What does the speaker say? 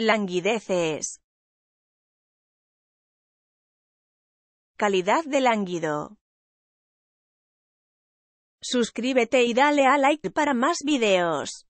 Languideces. Calidad de lánguido. Suscríbete y dale a like para más videos.